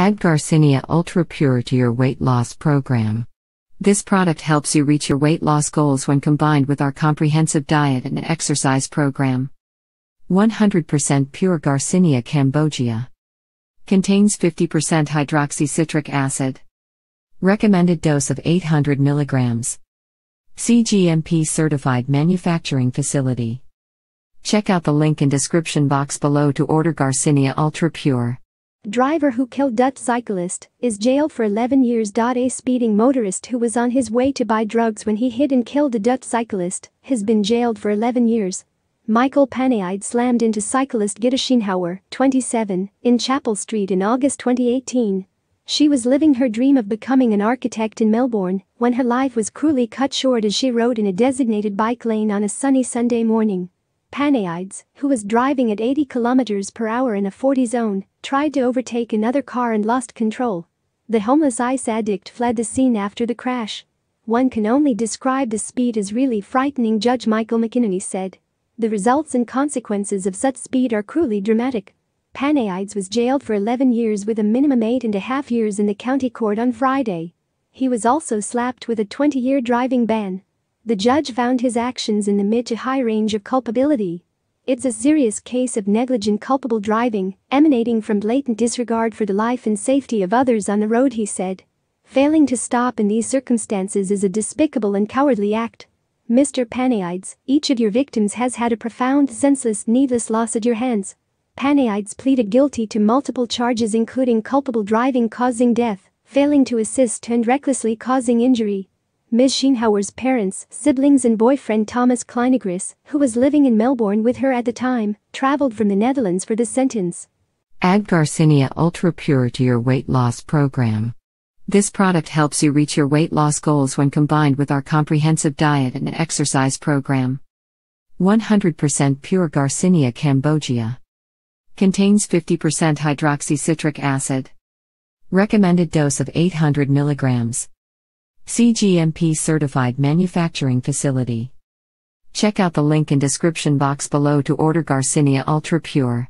Add Garcinia Ultra Pure to your weight loss program. This product helps you reach your weight loss goals when combined with our comprehensive diet and exercise program. 100% pure Garcinia cambogia. Contains 50% hydroxycitric acid. Recommended dose of 800 mg. CGMP certified manufacturing facility. Check out the link in description box below to order Garcinia Ultra Pure. Driver who killed Dutch cyclist is jailed for 11 years. A speeding motorist who was on his way to buy drugs when he hit and killed a Dutch cyclist has been jailed for 11 years. Michael Panayide slammed into cyclist Gitta Scheenhauer, 27, in Chapel Street in August 2018. She was living her dream of becoming an architect in Melbourne when her life was cruelly cut short as she rode in a designated bike lane on a sunny Sunday morning. Panayides, who was driving at 80 km per hour in a 40 zone, tried to overtake another car and lost control. The homeless ice addict fled the scene after the crash. One can only describe the speed as really frightening Judge Michael McKinney said. The results and consequences of such speed are cruelly dramatic. Panaides was jailed for 11 years with a minimum eight and a half years in the county court on Friday. He was also slapped with a 20-year driving ban. The judge found his actions in the mid to high range of culpability. It's a serious case of negligent culpable driving, emanating from blatant disregard for the life and safety of others on the road, he said. Failing to stop in these circumstances is a despicable and cowardly act. Mr. Paneides, each of your victims has had a profound, senseless, needless loss at your hands. Paneides pleaded guilty to multiple charges including culpable driving causing death, failing to assist and recklessly causing injury, Ms. Sheenhauer's parents, siblings and boyfriend Thomas Kleinigris, who was living in Melbourne with her at the time, traveled from the Netherlands for this sentence. Add Garcinia Ultra Pure to your weight loss program. This product helps you reach your weight loss goals when combined with our comprehensive diet and exercise program. 100% pure Garcinia cambogia. Contains 50% hydroxycitric acid. Recommended dose of 800 milligrams. CGMP certified manufacturing facility. Check out the link in description box below to order Garcinia Ultra Pure.